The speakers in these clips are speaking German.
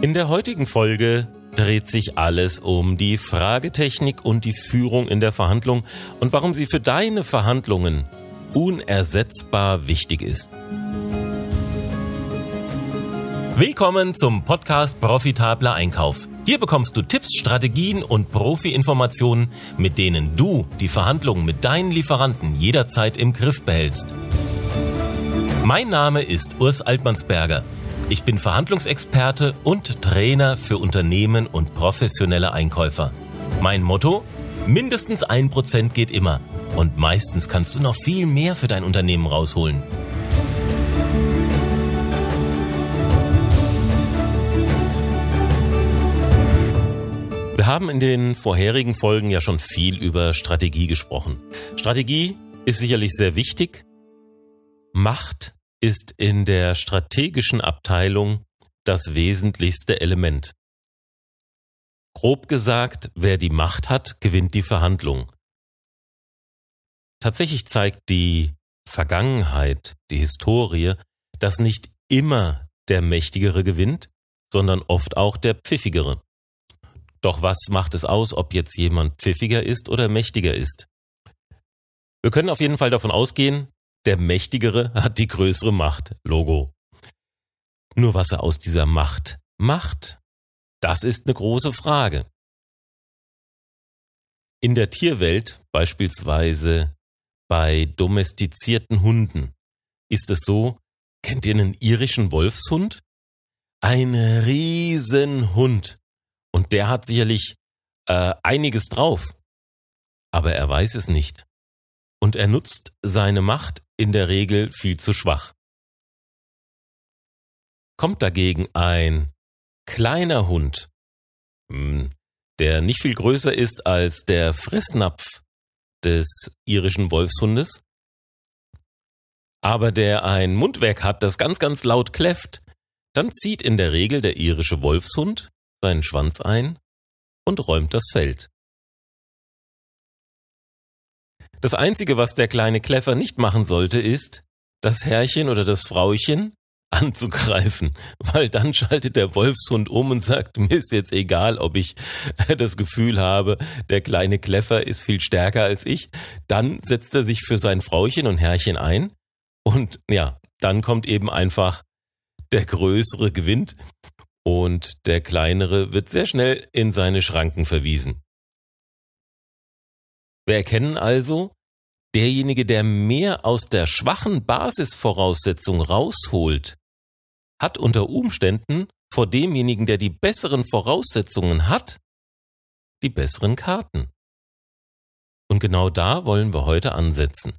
In der heutigen Folge dreht sich alles um die Fragetechnik und die Führung in der Verhandlung und warum sie für deine Verhandlungen unersetzbar wichtig ist. Willkommen zum Podcast Profitabler Einkauf. Hier bekommst du Tipps, Strategien und Profi-Informationen, mit denen du die Verhandlungen mit deinen Lieferanten jederzeit im Griff behältst. Mein Name ist Urs Altmannsberger. Ich bin Verhandlungsexperte und Trainer für Unternehmen und professionelle Einkäufer. Mein Motto? Mindestens ein Prozent geht immer. Und meistens kannst du noch viel mehr für dein Unternehmen rausholen. Wir haben in den vorherigen Folgen ja schon viel über Strategie gesprochen. Strategie ist sicherlich sehr wichtig, macht ist in der strategischen Abteilung das wesentlichste Element. Grob gesagt, wer die Macht hat, gewinnt die Verhandlung. Tatsächlich zeigt die Vergangenheit, die Historie, dass nicht immer der Mächtigere gewinnt, sondern oft auch der Pfiffigere. Doch was macht es aus, ob jetzt jemand pfiffiger ist oder mächtiger ist? Wir können auf jeden Fall davon ausgehen, der Mächtigere hat die größere Macht. Logo. Nur was er aus dieser Macht macht, das ist eine große Frage. In der Tierwelt, beispielsweise bei domestizierten Hunden, ist es so, kennt ihr einen irischen Wolfshund? Ein Riesenhund. Und der hat sicherlich äh, einiges drauf. Aber er weiß es nicht. Und er nutzt seine Macht in der Regel viel zu schwach. Kommt dagegen ein kleiner Hund, hm, der nicht viel größer ist als der Fressnapf des irischen Wolfshundes, aber der ein Mundwerk hat, das ganz, ganz laut kläfft, dann zieht in der Regel der irische Wolfshund seinen Schwanz ein und räumt das Feld. Das Einzige, was der kleine Kläffer nicht machen sollte, ist, das Herrchen oder das Frauchen anzugreifen, weil dann schaltet der Wolfshund um und sagt, mir ist jetzt egal, ob ich das Gefühl habe, der kleine Kläffer ist viel stärker als ich, dann setzt er sich für sein Frauchen und Herrchen ein und ja, dann kommt eben einfach der Größere gewinnt und der Kleinere wird sehr schnell in seine Schranken verwiesen. Wir erkennen also, derjenige, der mehr aus der schwachen Basisvoraussetzung rausholt, hat unter Umständen vor demjenigen, der die besseren Voraussetzungen hat, die besseren Karten. Und genau da wollen wir heute ansetzen.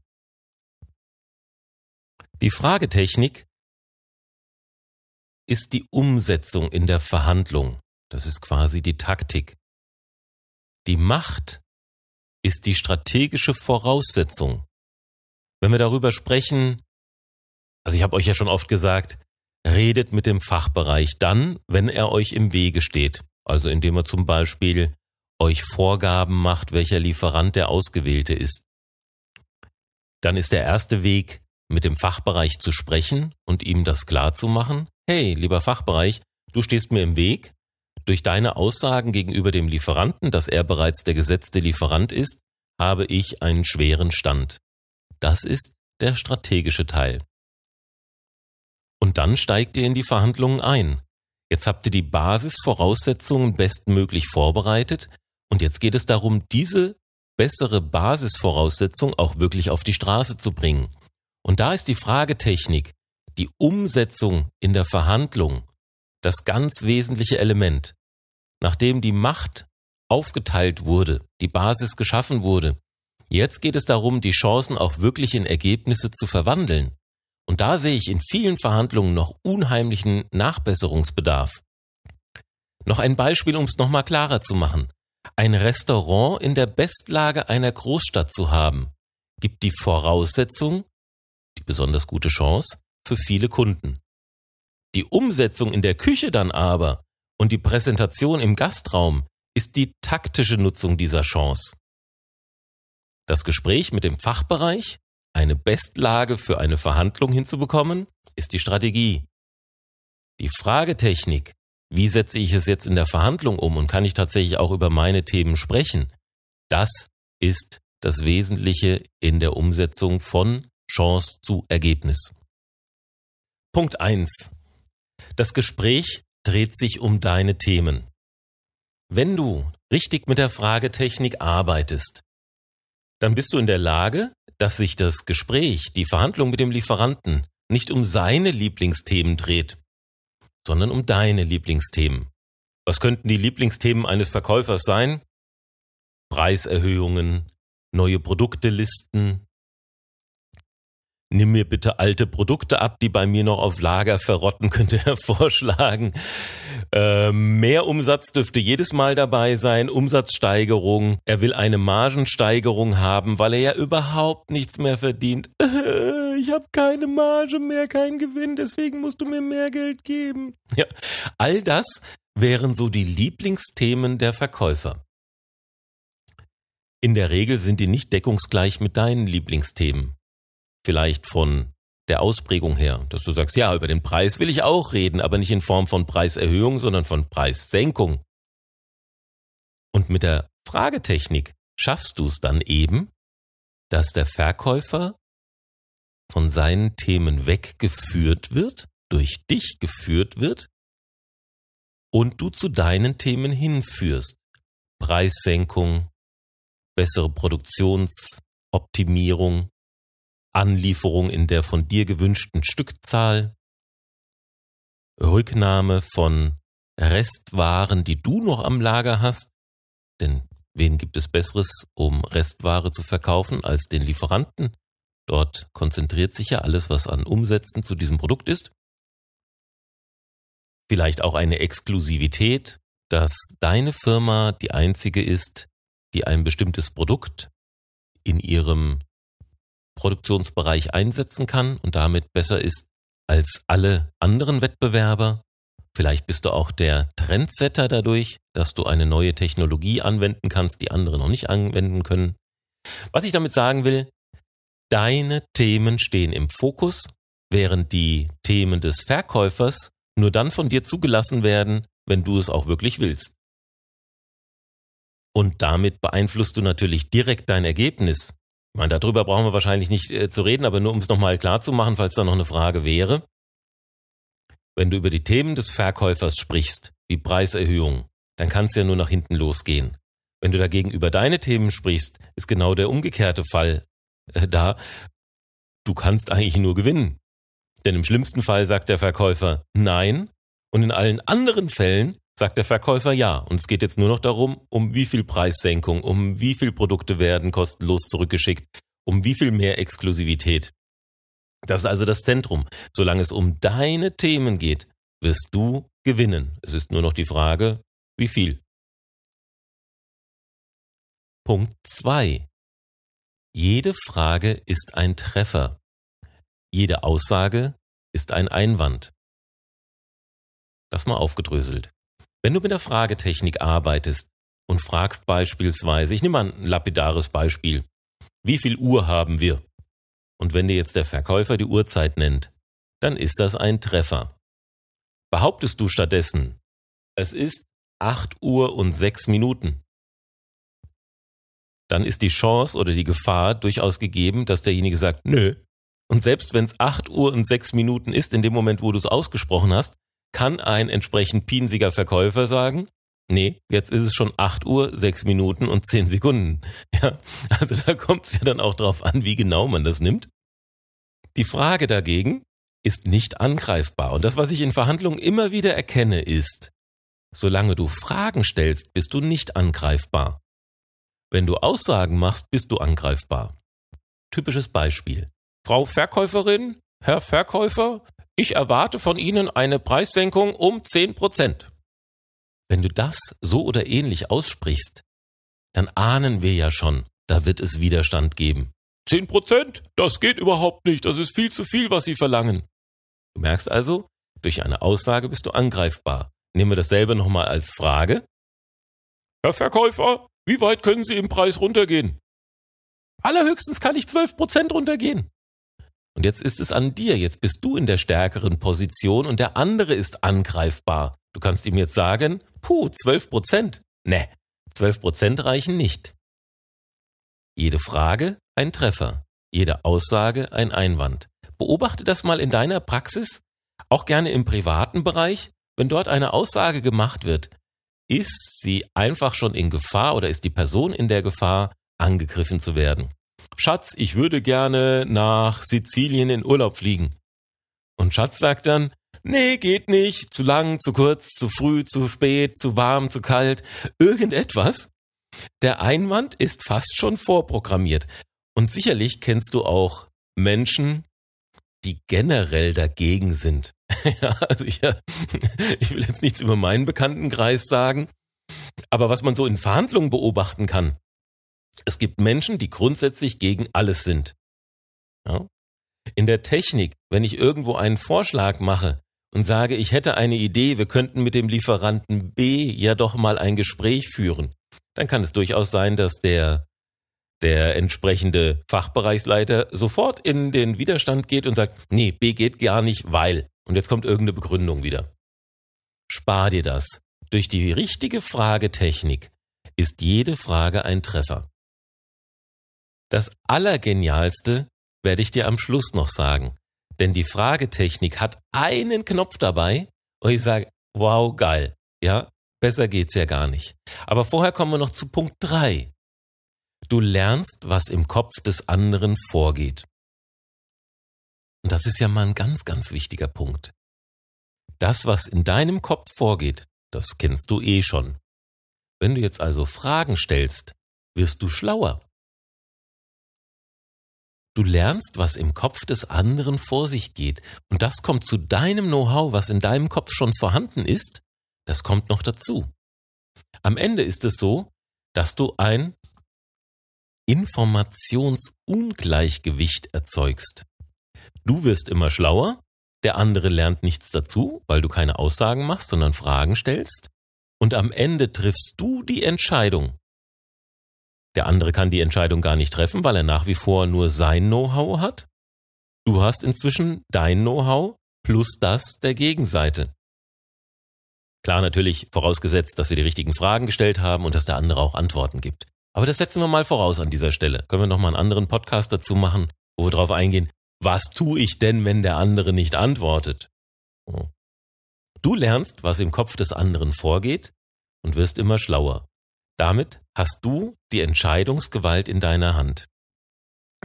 Die Fragetechnik ist die Umsetzung in der Verhandlung. Das ist quasi die Taktik. Die Macht ist die strategische Voraussetzung. Wenn wir darüber sprechen, also ich habe euch ja schon oft gesagt, redet mit dem Fachbereich dann, wenn er euch im Wege steht. Also indem er zum Beispiel euch Vorgaben macht, welcher Lieferant der Ausgewählte ist. Dann ist der erste Weg, mit dem Fachbereich zu sprechen und ihm das klarzumachen, Hey, lieber Fachbereich, du stehst mir im Weg, durch deine Aussagen gegenüber dem Lieferanten, dass er bereits der gesetzte Lieferant ist, habe ich einen schweren Stand. Das ist der strategische Teil. Und dann steigt ihr in die Verhandlungen ein. Jetzt habt ihr die Basisvoraussetzungen bestmöglich vorbereitet und jetzt geht es darum, diese bessere Basisvoraussetzung auch wirklich auf die Straße zu bringen. Und da ist die Fragetechnik, die Umsetzung in der Verhandlung das ganz wesentliche Element, nachdem die Macht aufgeteilt wurde, die Basis geschaffen wurde. Jetzt geht es darum, die Chancen auch wirklich in Ergebnisse zu verwandeln. Und da sehe ich in vielen Verhandlungen noch unheimlichen Nachbesserungsbedarf. Noch ein Beispiel, um es nochmal klarer zu machen. Ein Restaurant in der Bestlage einer Großstadt zu haben, gibt die Voraussetzung, die besonders gute Chance, für viele Kunden. Die Umsetzung in der Küche dann aber und die Präsentation im Gastraum ist die taktische Nutzung dieser Chance. Das Gespräch mit dem Fachbereich, eine Bestlage für eine Verhandlung hinzubekommen, ist die Strategie. Die Fragetechnik, wie setze ich es jetzt in der Verhandlung um und kann ich tatsächlich auch über meine Themen sprechen, das ist das Wesentliche in der Umsetzung von Chance zu Ergebnis. Punkt eins das Gespräch dreht sich um deine Themen. Wenn du richtig mit der Fragetechnik arbeitest, dann bist du in der Lage, dass sich das Gespräch, die Verhandlung mit dem Lieferanten nicht um seine Lieblingsthemen dreht, sondern um deine Lieblingsthemen. Was könnten die Lieblingsthemen eines Verkäufers sein? Preiserhöhungen, neue Produktelisten, Nimm mir bitte alte Produkte ab, die bei mir noch auf Lager verrotten, könnte er vorschlagen. Ähm, mehr Umsatz dürfte jedes Mal dabei sein, Umsatzsteigerung. Er will eine Margensteigerung haben, weil er ja überhaupt nichts mehr verdient. Ich habe keine Marge mehr, keinen Gewinn, deswegen musst du mir mehr Geld geben. Ja, all das wären so die Lieblingsthemen der Verkäufer. In der Regel sind die nicht deckungsgleich mit deinen Lieblingsthemen vielleicht von der Ausprägung her, dass du sagst, ja, über den Preis will ich auch reden, aber nicht in Form von Preiserhöhung, sondern von Preissenkung. Und mit der Fragetechnik schaffst du es dann eben, dass der Verkäufer von seinen Themen weggeführt wird, durch dich geführt wird und du zu deinen Themen hinführst. Preissenkung, bessere Produktionsoptimierung, Anlieferung in der von dir gewünschten Stückzahl, Rücknahme von Restwaren, die du noch am Lager hast, denn wen gibt es Besseres, um Restware zu verkaufen als den Lieferanten? Dort konzentriert sich ja alles, was an Umsätzen zu diesem Produkt ist. Vielleicht auch eine Exklusivität, dass deine Firma die einzige ist, die ein bestimmtes Produkt in ihrem Produktionsbereich einsetzen kann und damit besser ist als alle anderen Wettbewerber. Vielleicht bist du auch der Trendsetter dadurch, dass du eine neue Technologie anwenden kannst, die andere noch nicht anwenden können. Was ich damit sagen will, deine Themen stehen im Fokus, während die Themen des Verkäufers nur dann von dir zugelassen werden, wenn du es auch wirklich willst. Und damit beeinflusst du natürlich direkt dein Ergebnis, ich meine, darüber brauchen wir wahrscheinlich nicht äh, zu reden, aber nur um es nochmal klar zu machen, falls da noch eine Frage wäre. Wenn du über die Themen des Verkäufers sprichst, wie Preiserhöhung, dann kann es ja nur nach hinten losgehen. Wenn du dagegen über deine Themen sprichst, ist genau der umgekehrte Fall äh, da. Du kannst eigentlich nur gewinnen. Denn im schlimmsten Fall sagt der Verkäufer Nein und in allen anderen Fällen Sagt der Verkäufer ja, und es geht jetzt nur noch darum, um wie viel Preissenkung, um wie viel Produkte werden kostenlos zurückgeschickt, um wie viel mehr Exklusivität. Das ist also das Zentrum. Solange es um deine Themen geht, wirst du gewinnen. Es ist nur noch die Frage, wie viel. Punkt 2. Jede Frage ist ein Treffer. Jede Aussage ist ein Einwand. Das mal aufgedröselt. Wenn du mit der Fragetechnik arbeitest und fragst beispielsweise, ich nehme mal ein lapidares Beispiel, wie viel Uhr haben wir? Und wenn dir jetzt der Verkäufer die Uhrzeit nennt, dann ist das ein Treffer. Behauptest du stattdessen, es ist 8 Uhr und 6 Minuten, dann ist die Chance oder die Gefahr durchaus gegeben, dass derjenige sagt, nö. Und selbst wenn es 8 Uhr und 6 Minuten ist, in dem Moment, wo du es ausgesprochen hast, kann ein entsprechend piensiger Verkäufer sagen, nee, jetzt ist es schon 8 Uhr, 6 Minuten und 10 Sekunden. Ja, also da kommt es ja dann auch drauf an, wie genau man das nimmt. Die Frage dagegen ist nicht angreifbar. Und das, was ich in Verhandlungen immer wieder erkenne, ist, solange du Fragen stellst, bist du nicht angreifbar. Wenn du Aussagen machst, bist du angreifbar. Typisches Beispiel. Frau Verkäuferin, Herr Verkäufer, ich erwarte von Ihnen eine Preissenkung um 10 Wenn du das so oder ähnlich aussprichst, dann ahnen wir ja schon, da wird es Widerstand geben. 10 Das geht überhaupt nicht. Das ist viel zu viel, was Sie verlangen. Du merkst also, durch eine Aussage bist du angreifbar. Nehmen wir dasselbe nochmal als Frage. Herr Verkäufer, wie weit können Sie im Preis runtergehen? Allerhöchstens kann ich 12 runtergehen. Und jetzt ist es an dir, jetzt bist du in der stärkeren Position und der andere ist angreifbar. Du kannst ihm jetzt sagen, puh, 12 Prozent. Ne, 12 Prozent reichen nicht. Jede Frage ein Treffer, jede Aussage ein Einwand. Beobachte das mal in deiner Praxis, auch gerne im privaten Bereich, wenn dort eine Aussage gemacht wird, ist sie einfach schon in Gefahr oder ist die Person in der Gefahr, angegriffen zu werden. Schatz, ich würde gerne nach Sizilien in Urlaub fliegen. Und Schatz sagt dann, nee, geht nicht, zu lang, zu kurz, zu früh, zu spät, zu warm, zu kalt, irgendetwas. Der Einwand ist fast schon vorprogrammiert. Und sicherlich kennst du auch Menschen, die generell dagegen sind. ja, also ich, ich will jetzt nichts über meinen Bekanntenkreis sagen, aber was man so in Verhandlungen beobachten kann, es gibt Menschen, die grundsätzlich gegen alles sind. Ja? In der Technik, wenn ich irgendwo einen Vorschlag mache und sage, ich hätte eine Idee, wir könnten mit dem Lieferanten B ja doch mal ein Gespräch führen, dann kann es durchaus sein, dass der der entsprechende Fachbereichsleiter sofort in den Widerstand geht und sagt, nee, B geht gar nicht, weil. Und jetzt kommt irgendeine Begründung wieder. Spar dir das. Durch die richtige Fragetechnik ist jede Frage ein Treffer. Das Allergenialste werde ich dir am Schluss noch sagen. Denn die Fragetechnik hat einen Knopf dabei und ich sage, wow, geil. Ja, besser geht's ja gar nicht. Aber vorher kommen wir noch zu Punkt drei. Du lernst, was im Kopf des anderen vorgeht. Und das ist ja mal ein ganz, ganz wichtiger Punkt. Das, was in deinem Kopf vorgeht, das kennst du eh schon. Wenn du jetzt also Fragen stellst, wirst du schlauer. Du lernst, was im Kopf des anderen vor sich geht. Und das kommt zu deinem Know-how, was in deinem Kopf schon vorhanden ist, das kommt noch dazu. Am Ende ist es so, dass du ein Informationsungleichgewicht erzeugst. Du wirst immer schlauer, der andere lernt nichts dazu, weil du keine Aussagen machst, sondern Fragen stellst. Und am Ende triffst du die Entscheidung, der andere kann die Entscheidung gar nicht treffen, weil er nach wie vor nur sein Know-how hat. Du hast inzwischen dein Know-how plus das der Gegenseite. Klar natürlich, vorausgesetzt, dass wir die richtigen Fragen gestellt haben und dass der andere auch Antworten gibt. Aber das setzen wir mal voraus an dieser Stelle. Können wir nochmal einen anderen Podcast dazu machen, wo wir drauf eingehen, was tue ich denn, wenn der andere nicht antwortet? Hm. Du lernst, was im Kopf des anderen vorgeht und wirst immer schlauer. Damit hast du die Entscheidungsgewalt in deiner Hand.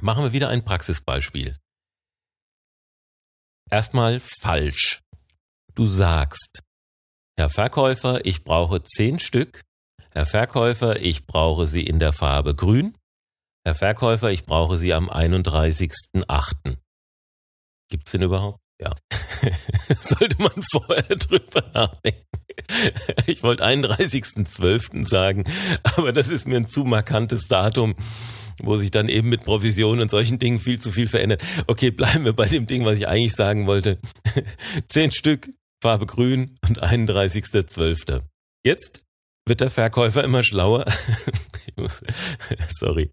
Machen wir wieder ein Praxisbeispiel. Erstmal falsch. Du sagst, Herr Verkäufer, ich brauche zehn Stück. Herr Verkäufer, ich brauche sie in der Farbe grün. Herr Verkäufer, ich brauche sie am 31.08. Gibt's den überhaupt? Ja. Sollte man vorher drüber nachdenken. ich wollte 31.12. sagen, aber das ist mir ein zu markantes Datum wo sich dann eben mit Provisionen und solchen Dingen viel zu viel verändert. Okay, bleiben wir bei dem Ding, was ich eigentlich sagen wollte. Zehn Stück, Farbe grün und 31.12. Jetzt wird der Verkäufer immer schlauer. sorry.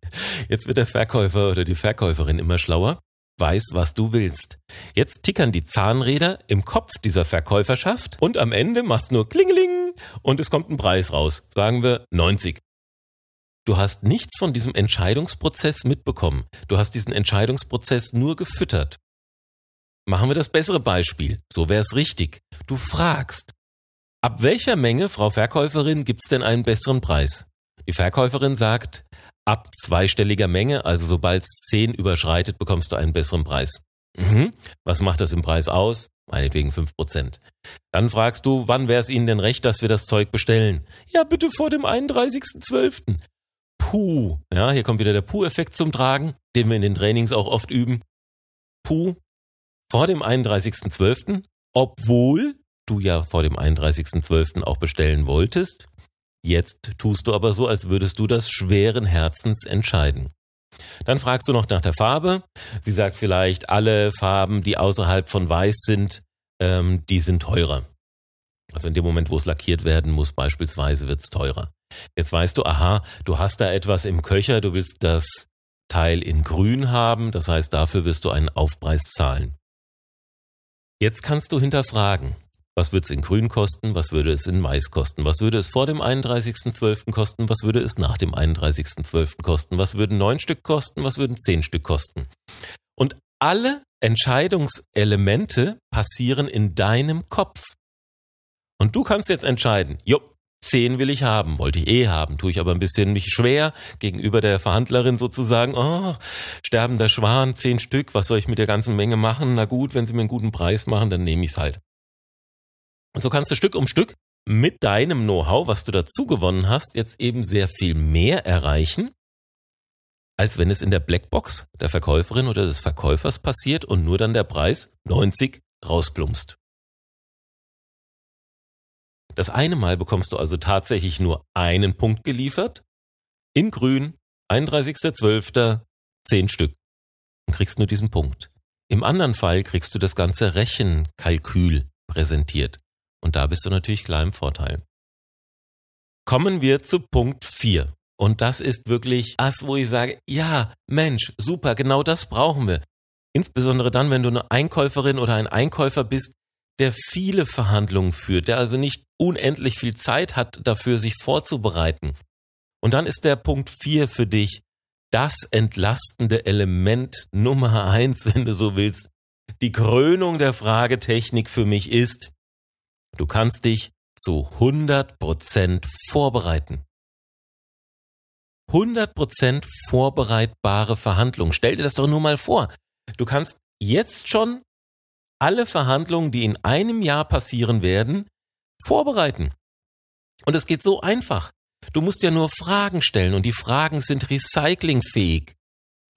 Jetzt wird der Verkäufer oder die Verkäuferin immer schlauer weiß, was du willst. Jetzt tickern die Zahnräder im Kopf dieser Verkäuferschaft und am Ende macht's nur Klingeling und es kommt ein Preis raus. Sagen wir 90. Du hast nichts von diesem Entscheidungsprozess mitbekommen. Du hast diesen Entscheidungsprozess nur gefüttert. Machen wir das bessere Beispiel. So wäre es richtig. Du fragst. Ab welcher Menge, Frau Verkäuferin, gibt es denn einen besseren Preis? Die Verkäuferin sagt, ab zweistelliger Menge, also sobald es 10 überschreitet, bekommst du einen besseren Preis. Mhm. Was macht das im Preis aus? Meinetwegen 5%. Dann fragst du, wann wäre es Ihnen denn recht, dass wir das Zeug bestellen? Ja, bitte vor dem 31.12. Puh. Ja, hier kommt wieder der Puh-Effekt zum Tragen, den wir in den Trainings auch oft üben. Puh. Vor dem 31.12., obwohl du ja vor dem 31.12. auch bestellen wolltest, Jetzt tust du aber so, als würdest du das schweren Herzens entscheiden. Dann fragst du noch nach der Farbe. Sie sagt vielleicht, alle Farben, die außerhalb von weiß sind, ähm, die sind teurer. Also in dem Moment, wo es lackiert werden muss, beispielsweise, wird's teurer. Jetzt weißt du, aha, du hast da etwas im Köcher, du willst das Teil in grün haben, das heißt, dafür wirst du einen Aufpreis zahlen. Jetzt kannst du hinterfragen, was wird es in Grün kosten? Was würde es in Mais kosten? Was würde es vor dem 31.12. kosten? Was würde es nach dem 31.12. kosten? Was würden neun Stück kosten? Was würden zehn Stück kosten? Und alle Entscheidungselemente passieren in deinem Kopf. Und du kannst jetzt entscheiden, jo, zehn will ich haben, wollte ich eh haben, tue ich aber ein bisschen mich schwer gegenüber der Verhandlerin sozusagen, oh, sterbender Schwan, zehn Stück, was soll ich mit der ganzen Menge machen? Na gut, wenn sie mir einen guten Preis machen, dann nehme ich es halt. Und so kannst du Stück um Stück mit deinem Know-how, was du dazu gewonnen hast, jetzt eben sehr viel mehr erreichen, als wenn es in der Blackbox der Verkäuferin oder des Verkäufers passiert und nur dann der Preis 90 rausplumpst. Das eine Mal bekommst du also tatsächlich nur einen Punkt geliefert, in grün, 31.12., 10 Stück und kriegst nur diesen Punkt. Im anderen Fall kriegst du das ganze Rechenkalkül präsentiert. Und da bist du natürlich klar im Vorteil. Kommen wir zu Punkt 4. Und das ist wirklich das, wo ich sage, ja, Mensch, super, genau das brauchen wir. Insbesondere dann, wenn du eine Einkäuferin oder ein Einkäufer bist, der viele Verhandlungen führt, der also nicht unendlich viel Zeit hat dafür, sich vorzubereiten. Und dann ist der Punkt 4 für dich das entlastende Element Nummer eins, wenn du so willst. Die Krönung der Fragetechnik für mich ist, Du kannst dich zu 100% vorbereiten. 100% vorbereitbare Verhandlungen. Stell dir das doch nur mal vor. Du kannst jetzt schon alle Verhandlungen, die in einem Jahr passieren werden, vorbereiten. Und es geht so einfach. Du musst ja nur Fragen stellen und die Fragen sind recyclingfähig.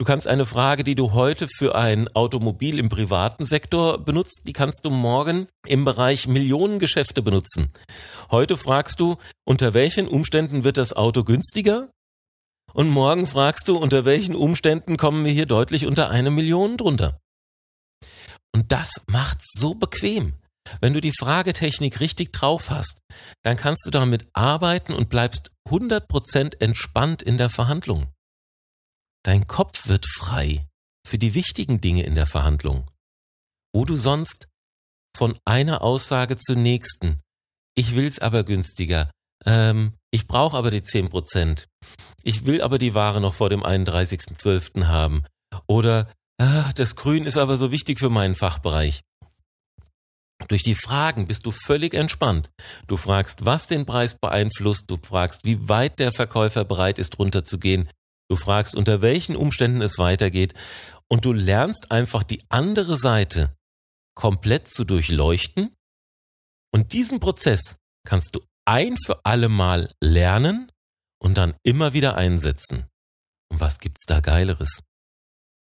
Du kannst eine Frage, die du heute für ein Automobil im privaten Sektor benutzt, die kannst du morgen im Bereich Millionengeschäfte benutzen. Heute fragst du, unter welchen Umständen wird das Auto günstiger? Und morgen fragst du, unter welchen Umständen kommen wir hier deutlich unter eine Million drunter? Und das macht's so bequem. Wenn du die Fragetechnik richtig drauf hast, dann kannst du damit arbeiten und bleibst 100% entspannt in der Verhandlung. Dein Kopf wird frei für die wichtigen Dinge in der Verhandlung, wo du sonst von einer Aussage zur nächsten, ich will's aber günstiger, ähm, ich brauche aber die 10 ich will aber die Ware noch vor dem 31.12. haben oder ah, das Grün ist aber so wichtig für meinen Fachbereich. Durch die Fragen bist du völlig entspannt. Du fragst, was den Preis beeinflusst, du fragst, wie weit der Verkäufer bereit ist, runterzugehen, Du fragst, unter welchen Umständen es weitergeht und du lernst einfach die andere Seite komplett zu durchleuchten. Und diesen Prozess kannst du ein für alle Mal lernen und dann immer wieder einsetzen. Und was gibt's da Geileres?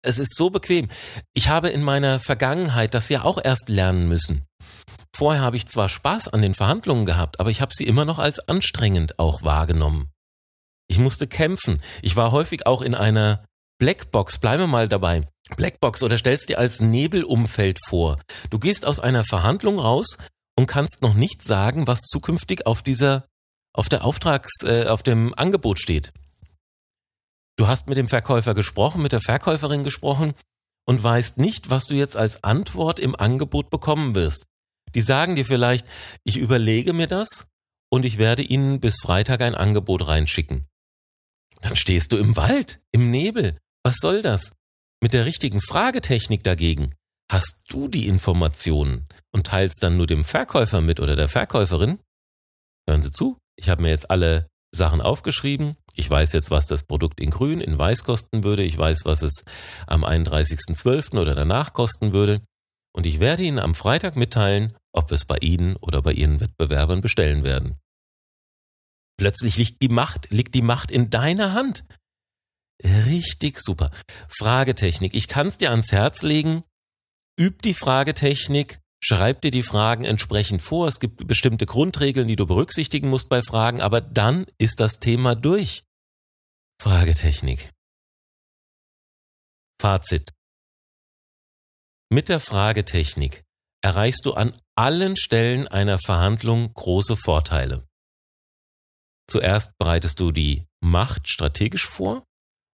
Es ist so bequem. Ich habe in meiner Vergangenheit das ja auch erst lernen müssen. Vorher habe ich zwar Spaß an den Verhandlungen gehabt, aber ich habe sie immer noch als anstrengend auch wahrgenommen. Ich musste kämpfen. Ich war häufig auch in einer Blackbox. Bleibe mal dabei. Blackbox oder stellst dir als Nebelumfeld vor. Du gehst aus einer Verhandlung raus und kannst noch nicht sagen, was zukünftig auf dieser, auf der Auftrags, äh, auf dem Angebot steht. Du hast mit dem Verkäufer gesprochen, mit der Verkäuferin gesprochen und weißt nicht, was du jetzt als Antwort im Angebot bekommen wirst. Die sagen dir vielleicht, ich überlege mir das und ich werde Ihnen bis Freitag ein Angebot reinschicken. Dann stehst du im Wald, im Nebel. Was soll das? Mit der richtigen Fragetechnik dagegen hast du die Informationen und teilst dann nur dem Verkäufer mit oder der Verkäuferin. Hören Sie zu, ich habe mir jetzt alle Sachen aufgeschrieben. Ich weiß jetzt, was das Produkt in grün, in weiß kosten würde. Ich weiß, was es am 31.12. oder danach kosten würde. Und ich werde Ihnen am Freitag mitteilen, ob wir es bei Ihnen oder bei Ihren Wettbewerbern bestellen werden. Plötzlich liegt die Macht, liegt die Macht in deiner Hand. Richtig super. Fragetechnik. Ich kann es dir ans Herz legen. Üb die Fragetechnik. Schreib dir die Fragen entsprechend vor. Es gibt bestimmte Grundregeln, die du berücksichtigen musst bei Fragen, aber dann ist das Thema durch. Fragetechnik. Fazit. Mit der Fragetechnik erreichst du an allen Stellen einer Verhandlung große Vorteile. Zuerst bereitest du die Macht strategisch vor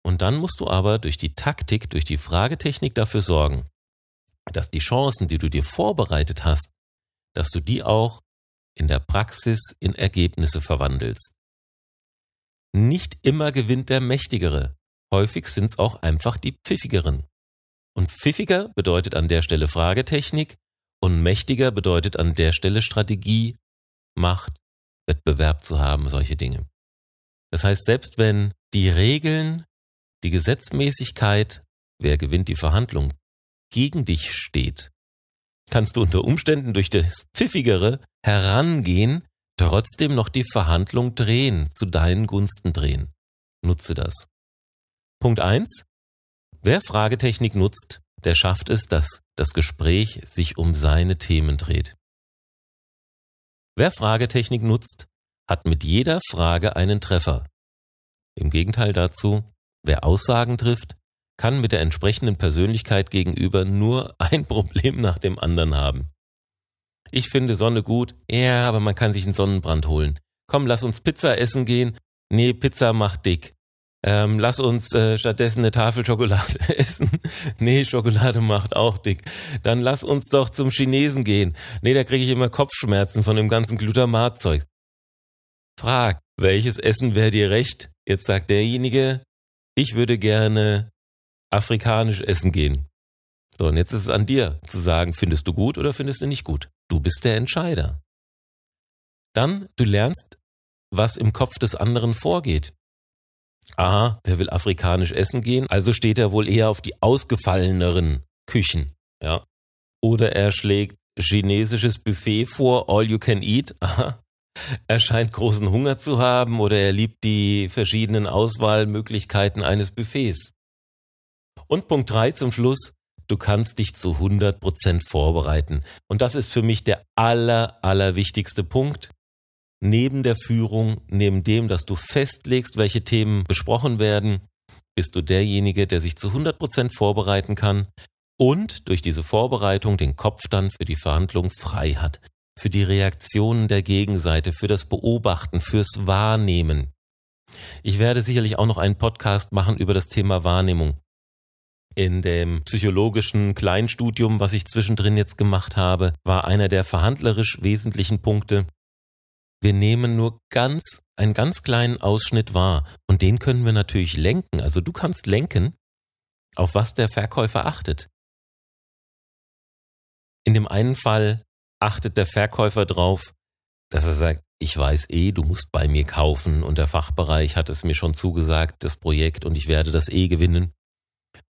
und dann musst du aber durch die Taktik, durch die Fragetechnik dafür sorgen, dass die Chancen, die du dir vorbereitet hast, dass du die auch in der Praxis in Ergebnisse verwandelst. Nicht immer gewinnt der Mächtigere, häufig sind's auch einfach die Pfiffigeren. Und pfiffiger bedeutet an der Stelle Fragetechnik und mächtiger bedeutet an der Stelle Strategie, Macht Wettbewerb zu haben, solche Dinge. Das heißt, selbst wenn die Regeln, die Gesetzmäßigkeit, wer gewinnt die Verhandlung, gegen dich steht, kannst du unter Umständen durch das Pfiffigere herangehen, trotzdem noch die Verhandlung drehen, zu deinen Gunsten drehen. Nutze das. Punkt eins: Wer Fragetechnik nutzt, der schafft es, dass das Gespräch sich um seine Themen dreht. Wer Fragetechnik nutzt, hat mit jeder Frage einen Treffer. Im Gegenteil dazu, wer Aussagen trifft, kann mit der entsprechenden Persönlichkeit gegenüber nur ein Problem nach dem anderen haben. Ich finde Sonne gut, ja, aber man kann sich einen Sonnenbrand holen. Komm, lass uns Pizza essen gehen. Nee, Pizza macht dick. Ähm, lass uns äh, stattdessen eine Tafel Schokolade essen. nee, Schokolade macht auch dick. Dann lass uns doch zum Chinesen gehen. Nee, da kriege ich immer Kopfschmerzen von dem ganzen Glutamatzeug. Frag, welches Essen wäre dir recht? Jetzt sagt derjenige, ich würde gerne afrikanisch essen gehen. So, und jetzt ist es an dir zu sagen, findest du gut oder findest du nicht gut. Du bist der Entscheider. Dann, du lernst, was im Kopf des anderen vorgeht aha, der will afrikanisch essen gehen, also steht er wohl eher auf die ausgefalleneren Küchen, ja. Oder er schlägt chinesisches Buffet vor, all you can eat, aha. Er scheint großen Hunger zu haben oder er liebt die verschiedenen Auswahlmöglichkeiten eines Buffets. Und Punkt 3 zum Schluss, du kannst dich zu 100% vorbereiten. Und das ist für mich der aller, allerwichtigste Punkt neben der Führung, neben dem, dass du festlegst, welche Themen besprochen werden, bist du derjenige, der sich zu 100% Prozent vorbereiten kann und durch diese Vorbereitung den Kopf dann für die Verhandlung frei hat, für die Reaktionen der Gegenseite, für das Beobachten, fürs Wahrnehmen. Ich werde sicherlich auch noch einen Podcast machen über das Thema Wahrnehmung. In dem psychologischen Kleinstudium, was ich zwischendrin jetzt gemacht habe, war einer der verhandlerisch wesentlichen Punkte, wir nehmen nur ganz, einen ganz kleinen Ausschnitt wahr. Und den können wir natürlich lenken. Also du kannst lenken, auf was der Verkäufer achtet. In dem einen Fall achtet der Verkäufer drauf, dass er sagt, ich weiß eh, du musst bei mir kaufen und der Fachbereich hat es mir schon zugesagt, das Projekt und ich werde das eh gewinnen.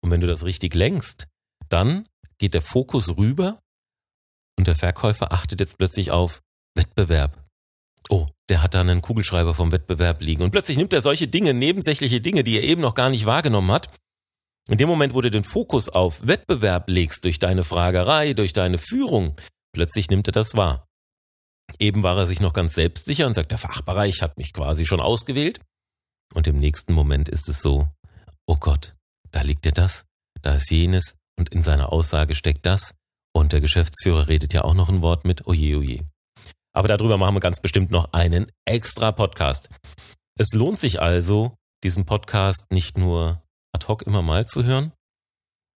Und wenn du das richtig lenkst, dann geht der Fokus rüber und der Verkäufer achtet jetzt plötzlich auf Wettbewerb der hat da einen Kugelschreiber vom Wettbewerb liegen. Und plötzlich nimmt er solche Dinge, nebensächliche Dinge, die er eben noch gar nicht wahrgenommen hat. In dem Moment, wo du den Fokus auf Wettbewerb legst, durch deine Fragerei, durch deine Führung, plötzlich nimmt er das wahr. Eben war er sich noch ganz selbstsicher und sagt, der Fachbereich hat mich quasi schon ausgewählt. Und im nächsten Moment ist es so, oh Gott, da liegt dir das, da ist jenes und in seiner Aussage steckt das. Und der Geschäftsführer redet ja auch noch ein Wort mit, oje, oje. Aber darüber machen wir ganz bestimmt noch einen extra Podcast. Es lohnt sich also, diesen Podcast nicht nur ad hoc immer mal zu hören.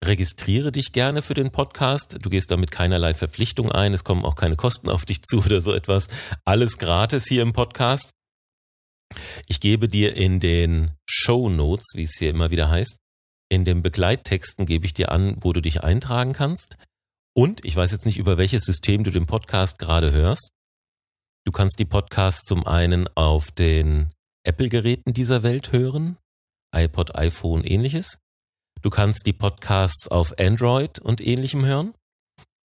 Registriere dich gerne für den Podcast. Du gehst damit keinerlei Verpflichtung ein. Es kommen auch keine Kosten auf dich zu oder so etwas. Alles gratis hier im Podcast. Ich gebe dir in den Show Notes, wie es hier immer wieder heißt, in den Begleittexten gebe ich dir an, wo du dich eintragen kannst. Und ich weiß jetzt nicht, über welches System du den Podcast gerade hörst. Du kannst die Podcasts zum einen auf den Apple-Geräten dieser Welt hören, iPod, iPhone, ähnliches. Du kannst die Podcasts auf Android und ähnlichem hören.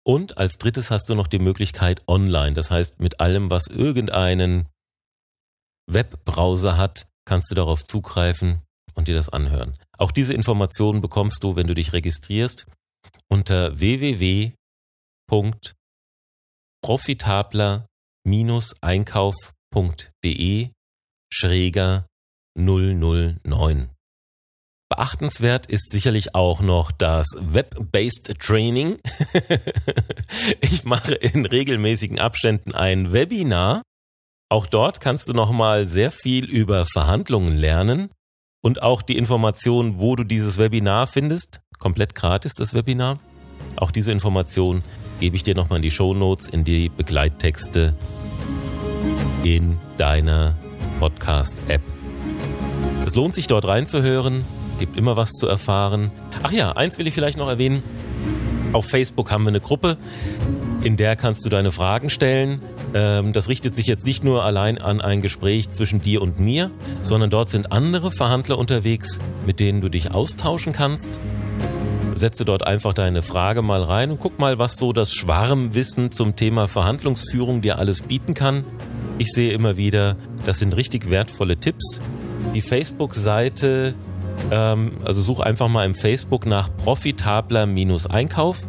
Und als drittes hast du noch die Möglichkeit online, das heißt mit allem, was irgendeinen Webbrowser hat, kannst du darauf zugreifen und dir das anhören. Auch diese Informationen bekommst du, wenn du dich registrierst, unter www.profitabler.com einkaufde schräger 009. Beachtenswert ist sicherlich auch noch das Web-Based Training. ich mache in regelmäßigen Abständen ein Webinar. Auch dort kannst du nochmal sehr viel über Verhandlungen lernen und auch die Information, wo du dieses Webinar findest. Komplett gratis das Webinar. Auch diese Information gebe ich dir nochmal in die Shownotes, in die Begleittexte in deiner Podcast-App. Es lohnt sich dort reinzuhören, gibt immer was zu erfahren. Ach ja, eins will ich vielleicht noch erwähnen. Auf Facebook haben wir eine Gruppe, in der kannst du deine Fragen stellen. Ähm, das richtet sich jetzt nicht nur allein an ein Gespräch zwischen dir und mir, sondern dort sind andere Verhandler unterwegs, mit denen du dich austauschen kannst. Setze dort einfach deine Frage mal rein und guck mal, was so das Schwarmwissen zum Thema Verhandlungsführung dir alles bieten kann. Ich sehe immer wieder, das sind richtig wertvolle Tipps. Die Facebook-Seite, ähm, also such einfach mal im Facebook nach profitabler-Einkauf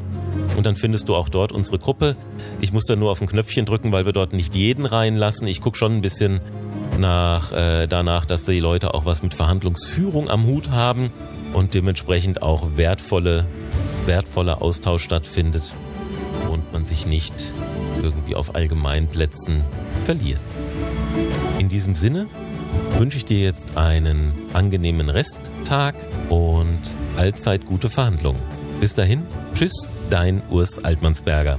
und dann findest du auch dort unsere Gruppe. Ich muss da nur auf ein Knöpfchen drücken, weil wir dort nicht jeden reinlassen. Ich gucke schon ein bisschen nach, äh, danach, dass die Leute auch was mit Verhandlungsführung am Hut haben und dementsprechend auch wertvolle, wertvoller Austausch stattfindet und man sich nicht irgendwie auf Allgemeinplätzen verlieren. In diesem Sinne wünsche ich dir jetzt einen angenehmen Resttag und allzeit gute Verhandlungen. Bis dahin, tschüss, dein Urs Altmannsberger.